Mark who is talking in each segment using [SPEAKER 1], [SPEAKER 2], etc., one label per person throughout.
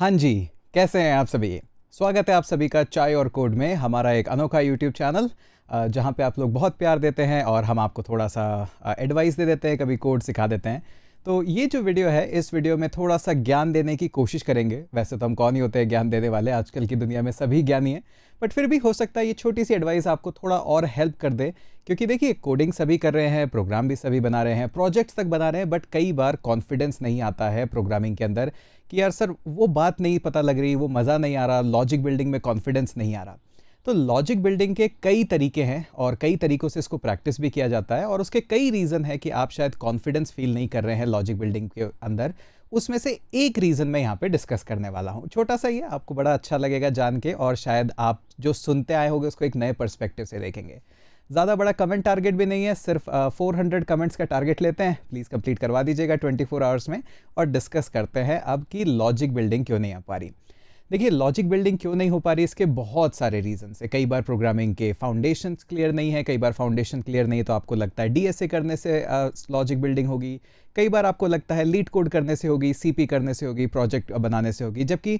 [SPEAKER 1] हाँ जी कैसे हैं आप सभी स्वागत है आप सभी का चाय और कोड में हमारा एक अनोखा यूट्यूब चैनल जहाँ पे आप लोग बहुत प्यार देते हैं और हम आपको थोड़ा सा एडवाइस दे देते हैं कभी कोड सिखा देते हैं तो ये जो वीडियो है इस वीडियो में थोड़ा सा ज्ञान देने की कोशिश करेंगे वैसे तो हम कौन ही होते हैं ज्ञान देने वाले आजकल की दुनिया में सभी ज्ञानी हैं बट फिर भी हो सकता है ये छोटी सी एडवाइस आपको थोड़ा और हेल्प कर दे क्योंकि देखिए कोडिंग सभी कर रहे हैं प्रोग्राम भी सभी बना रहे हैं प्रोजेक्ट्स तक बना रहे हैं बट कई बार कॉन्फिडेंस नहीं आता है प्रोग्रामिंग के अंदर कि यार सर वो बात नहीं पता लग रही वो मज़ा नहीं आ रहा लॉजिक बिल्डिंग में कॉन्फिडेंस नहीं आ रहा तो लॉजिक बिल्डिंग के कई तरीके हैं और कई तरीक़ों से इसको प्रैक्टिस भी किया जाता है और उसके कई रीज़न है कि आप शायद कॉन्फिडेंस फील नहीं कर रहे हैं लॉजिक बिल्डिंग के अंदर उसमें से एक रीज़न मैं यहाँ पे डिस्कस करने वाला हूँ छोटा सा ये आपको बड़ा अच्छा लगेगा जान के और शायद आप जो सुनते आए होंगे उसको एक नए परस्पेक्टिव से देखेंगे ज़्यादा बड़ा कमेंट टारगेट भी नहीं है सिर्फ फोर हंड्रेड कमेंट्स का टारगेट लेते हैं प्लीज़ कंप्लीट करवा दीजिएगा ट्वेंटी फोर आवर्स में और डिस्कस करते हैं अब कि लॉजिक बिल्डिंग क्यों नहीं आ पा रही देखिए लॉजिक बिल्डिंग क्यों नहीं हो पा रही इसके बहुत सारे रीजंस है कई बार प्रोग्रामिंग के फाउंडेशन क्लियर नहीं है कई बार फाउंडेशन क्लियर नहीं है तो आपको लगता है डीएसए करने से लॉजिक uh, बिल्डिंग होगी कई बार आपको लगता है लीड कोड करने से होगी सीपी करने से होगी प्रोजेक्ट बनाने से होगी जबकि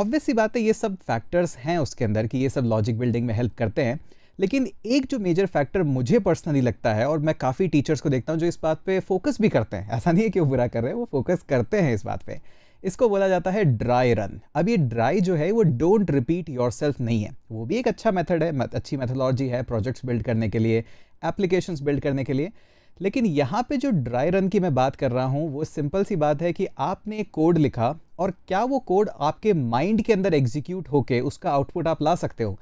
[SPEAKER 1] ऑब्वियस बात है ये सब फैक्टर्स हैं उसके अंदर कि ये सब लॉजिक बिल्डिंग में हेल्प करते हैं लेकिन एक जो मेजर फैक्टर मुझे पर्सनली लगता है और मैं काफ़ी टीचर्स को देखता हूँ जो इस बात पे फोकस भी करते हैं ऐसा नहीं है कि वो बुरा कर रहे हैं वो फोकस करते हैं इस बात पे इसको बोला जाता है ड्राई रन अब ये ड्राई जो है वो डोंट रिपीट योर नहीं है वो भी एक अच्छा मेथड है अच्छी मेथोलॉजी है प्रोजेक्ट्स बिल्ड करने के लिए एप्लीकेशंस बिल्ड करने के लिए लेकिन यहाँ पे जो ड्राई रन की मैं बात कर रहा हूँ वो सिंपल सी बात है कि आपने एक कोड लिखा और क्या वो कोड आपके माइंड के अंदर एग्जीक्यूट होके उसका आउटपुट आप ला सकते हो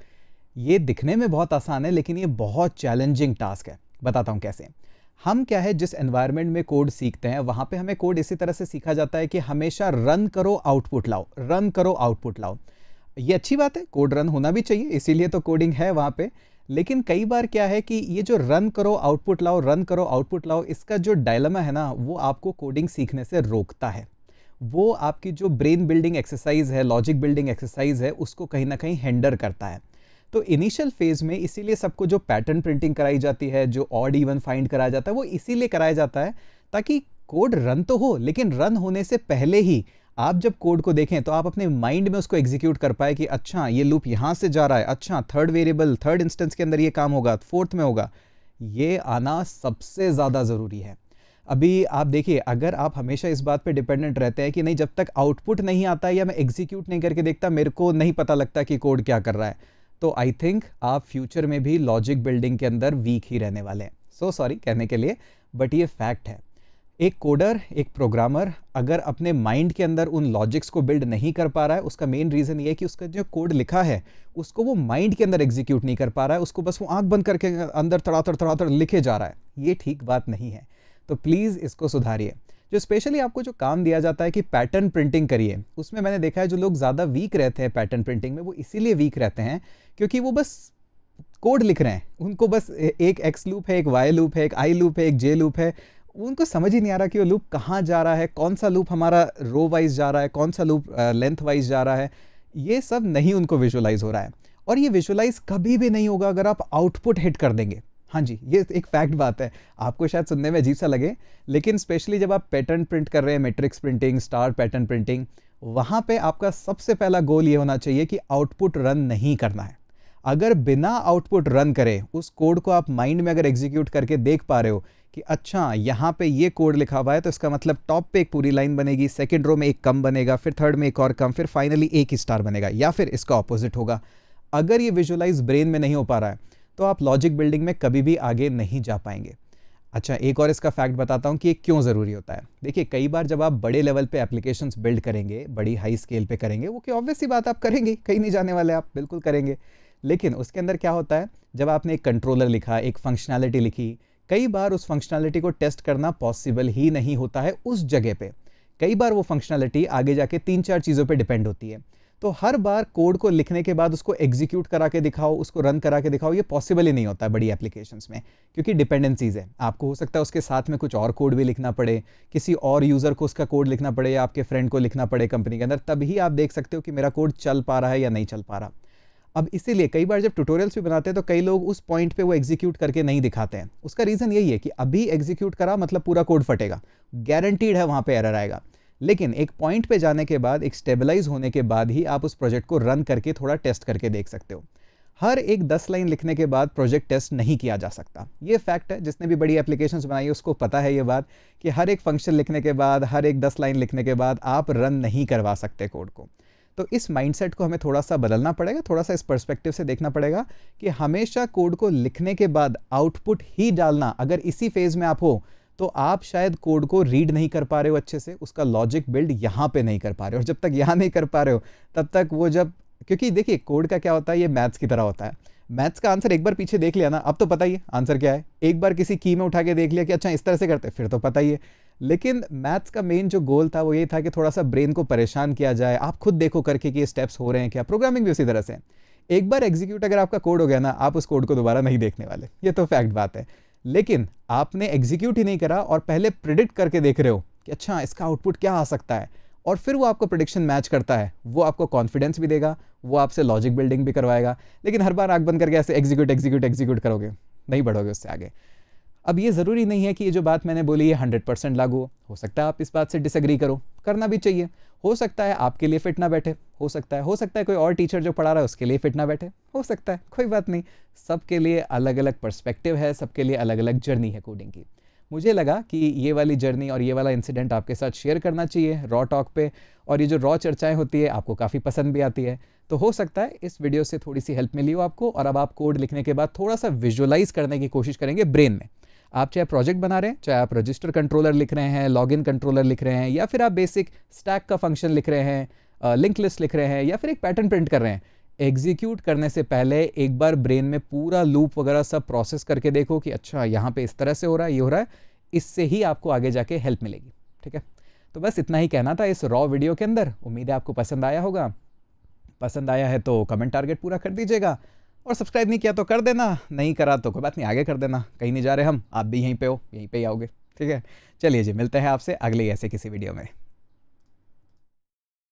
[SPEAKER 1] ये दिखने में बहुत आसान है लेकिन ये बहुत चैलेंजिंग टास्क है बताता हूँ कैसे हम क्या है जिस एनवायरनमेंट में कोड सीखते हैं वहाँ पे हमें कोड इसी तरह से सीखा जाता है कि हमेशा रन करो आउटपुट लाओ रन करो आउटपुट लाओ ये अच्छी बात है कोड रन होना भी चाहिए इसीलिए तो कोडिंग है वहाँ पे लेकिन कई बार क्या है कि ये जो रन करो आउटपुट लाओ रन करो आउटपुट लाओ इसका जो डायलमा है ना वो आपको कोडिंग सीखने से रोकता है वो आपकी जो ब्रेन बिल्डिंग एक्सरसाइज है लॉजिक बिल्डिंग एक्सरसाइज है उसको कहीं ना कहीं हैंडल करता है तो इनिशियल फेज में इसीलिए सबको जो पैटर्न प्रिंटिंग कराई जाती है जो ऑड इवन फाइंड कराया जाता है वो इसीलिए कराया जाता है ताकि कोड रन तो हो लेकिन रन होने से पहले ही आप जब कोड को देखें तो आप अपने माइंड में उसको एग्जीक्यूट कर पाए कि अच्छा ये लूप यहाँ से जा रहा है अच्छा थर्ड वेरिएबल थर्ड इंस्टेंस के अंदर ये काम होगा फोर्थ में होगा ये आना सबसे ज़्यादा ज़रूरी है अभी आप देखिए अगर आप हमेशा इस बात पे डिपेंडेंट रहते हैं कि नहीं जब तक आउटपुट नहीं आता या मैं एग्जीक्यूट नहीं करके देखता मेरे को नहीं पता लगता कि कोड क्या कर रहा है तो आई थिंक आप फ्यूचर में भी लॉजिक बिल्डिंग के अंदर वीक ही रहने वाले हैं सो so सॉरी कहने के लिए बट ये फैक्ट है एक कोडर एक प्रोग्रामर अगर अपने माइंड के अंदर उन लॉजिक्स को बिल्ड नहीं कर पा रहा है उसका मेन रीज़न ये है कि उसका जो कोड लिखा है उसको वो माइंड के अंदर एग्जीक्यूट नहीं कर पा रहा है उसको बस वो आंख बंद करके अंदर तड़ातड़ तड़ातड़ लिखे जा रहा है ये ठीक बात नहीं है तो प्लीज़ इसको सुधारिए जो स्पेशली आपको जो काम दिया जाता है कि पैटर्न प्रिंटिंग करिए उसमें मैंने देखा है जो लोग ज़्यादा वीक रहते हैं पैटर्न प्रिंटिंग में वो इसीलिए वीक रहते हैं क्योंकि वो बस कोड लिख रहे हैं उनको बस एक एक्स लूप है एक वाई लूप है एक आई लूप है एक जे लूप है उनको समझ ही नहीं आ रहा कि वो लूप कहाँ जा रहा है कौन सा लूप हमारा रो वाइज जा रहा है कौन सा लूप लेंथ वाइज जा रहा है ये सब नहीं उनको विजुलाइज हो रहा है और ये विजुलाइज कभी भी नहीं होगा अगर आप आउटपुट हिट कर देंगे हाँ जी ये एक फैक्ट बात है आपको शायद सुनने में अजीब सा लगे लेकिन स्पेशली जब आप पैटर्न प्रिंट कर रहे हैं matrix printing star pattern printing वहाँ पे आपका सबसे पहला गोल ये होना चाहिए कि आउटपुट रन नहीं करना है अगर बिना आउटपुट रन करे उस कोड को आप माइंड में अगर एग्जीक्यूट करके देख पा रहे हो कि अच्छा यहाँ पे ये कोड लिखा हुआ है तो इसका मतलब टॉप पे एक पूरी लाइन बनेगी सेकेंड रो में एक कम बनेगा फिर थर्ड में एक और कम फिर फाइनली एक ही स्टार बनेगा या फिर इसका ऑपोजिट होगा अगर ये विजुअलाइज ब्रेन में नहीं हो पा रहा है तो आप लॉजिक बिल्डिंग में कभी भी आगे नहीं जा पाएंगे अच्छा एक और इसका फैक्ट बताता हूँ कि ये क्यों ज़रूरी होता है देखिए कई बार जब आप बड़े लेवल पे एप्लीकेशंस बिल्ड करेंगे बड़ी हाई स्केल पे करेंगे वो कि ऑब्वियसली बात आप करेंगे कहीं नहीं जाने वाले आप बिल्कुल करेंगे लेकिन उसके अंदर क्या होता है जब आपने एक कंट्रोलर लिखा एक फंक्शनैलिटी लिखी कई बार उस फंक्शनैलिटी को टेस्ट करना पॉसिबल ही नहीं होता है उस जगह पर कई बार वो फंक्शनैलिटी आगे जाके तीन चार चीज़ों पर डिपेंड होती है तो हर बार कोड को लिखने के बाद उसको एग्जीक्यूट करा के दिखाओ उसको रन करा के दिखाओ ये पॉसिबल ही नहीं होता है बड़ी एप्लीकेशंस में क्योंकि डिपेंडेंसीज है आपको हो सकता है उसके साथ में कुछ और कोड भी लिखना पड़े किसी और यूज़र को उसका कोड लिखना पड़े या आपके फ्रेंड को लिखना पड़े कंपनी के अंदर तभी आप देख सकते हो कि मेरा कोड चल पा रहा है या नहीं चल पा रहा अब इसीलिए कई बार जब ट्यूटोरियल्स भी बनाते हैं तो कई लोग उस पॉइंट पे वो एग्जीक्यूट करके नहीं दिखाते हैं उसका रीज़न यही है कि अभी एग्जीक्यूट करा मतलब पूरा कोड फटेगा गारंटीड है वहाँ पे एरर आएगा लेकिन एक पॉइंट पे जाने के बाद एक स्टेबलाइज होने के बाद ही आप उस प्रोजेक्ट को रन करके थोड़ा टेस्ट करके देख सकते हो हर एक दस लाइन लिखने के बाद प्रोजेक्ट टेस्ट नहीं किया जा सकता ये फैक्ट है जिसने भी बड़ी एप्लीकेशंस बनाई है उसको पता है ये बात कि हर एक फंक्शन लिखने के बाद हर एक दस लाइन लिखने के बाद आप रन नहीं करवा सकते कोड को तो इस माइंडसेट को हमें थोड़ा सा बदलना पड़ेगा थोड़ा सा इस पर्सपेक्टिव से देखना पड़ेगा कि हमेशा कोड को लिखने के बाद आउटपुट ही डालना अगर इसी फेज़ में आप हो तो आप शायद कोड को रीड नहीं कर पा रहे हो अच्छे से उसका लॉजिक बिल्ड यहाँ पे नहीं कर पा रहे हो और जब तक यहाँ नहीं कर पा रहे हो तब तक वो जब क्योंकि देखिए कोड का क्या होता है ये मैथ्स की तरह होता है मैथ्स का आंसर एक बार पीछे देख लिया ना अब तो पता ही है आंसर क्या है एक बार किसी की में उठा के देख लिया कि अच्छा इस तरह से करते फिर तो पता ही है लेकिन मैथ्स का मेन जो गोल था वो ये था कि थोड़ा सा ब्रेन को परेशान किया जाए आप खुद देखो करके कि ये स्टेप्स हो रहे हैं क्या प्रोग्रामिंग भी उसी तरह से एक बार एग्जीक्यूट अगर आपका कोड हो गया ना आप उस कोड को दोबारा नहीं देखने वाले ये तो फैक्ट बात है लेकिन आपने एग्जीक्यूट ही नहीं करा और पहले प्रिडिक्ट करके देख रहे हो कि अच्छा इसका आउटपुट क्या आ सकता है और फिर वो आपको प्रडिक्शन मैच करता है वो आपको कॉन्फिडेंस भी देगा वो आपसे लॉजिक बिल्डिंग भी करवाएगा लेकिन हर बार आग बंद करके ऐसे एग्जीक्यूट एग्जीक्यूट एग्जीक्यूट करोगे नहीं बढ़ोगे उससे आगे अब ये ज़रूरी नहीं है कि ये जो बात मैंने बोली ये हंड्रेड परसेंट लागू हो सकता है आप इस बात से डिसग्री करो करना भी चाहिए हो सकता है आपके लिए फिट ना बैठे हो सकता है हो सकता है कोई और टीचर जो पढ़ा रहा है उसके लिए फिट ना बैठे हो सकता है कोई बात नहीं सबके लिए अलग अलग पर्सपेक्टिव है सबके लिए अलग अलग जर्नी है कोडिंग की मुझे लगा कि ये वाली जर्नी और ये वाला इंसिडेंट आपके साथ शेयर करना चाहिए रॉ टॉक पे और ये जो रॉ चर्चाएं होती है आपको काफ़ी पसंद भी आती है तो हो सकता है इस वीडियो से थोड़ी सी हेल्प मिली हो आपको और अब आप कोड लिखने के बाद थोड़ा सा विजुअलाइज करने की कोशिश करेंगे ब्रेन में आप चाहे प्रोजेक्ट बना रहे हैं चाहे आप रजिस्टर कंट्रोलर लिख रहे हैं लॉगिन कंट्रोलर लिख रहे हैं या फिर आप बेसिक स्टैक का फंक्शन लिख रहे हैं लिंक लिस्ट लिख रहे हैं या फिर एक पैटर्न प्रिंट कर रहे हैं एग्जीक्यूट करने से पहले एक बार ब्रेन में पूरा लूप वगैरह सब प्रोसेस करके देखो कि अच्छा यहाँ पे इस तरह से हो रहा है ये हो रहा है इससे ही आपको आगे जाके हेल्प मिलेगी ठीक है तो बस इतना ही कहना था इस रॉ वीडियो के अंदर उम्मीद है आपको पसंद आया होगा पसंद आया है तो कमेंट टारगेट पूरा कर दीजिएगा और सब्सक्राइब नहीं किया तो कर देना नहीं करा तो कोई बात नहीं आगे कर देना कहीं नहीं जा रहे हम आप भी यहीं पे हो यहीं पे ही आओगे ठीक है चलिए जी मिलते हैं आपसे अगले ऐसे किसी वीडियो में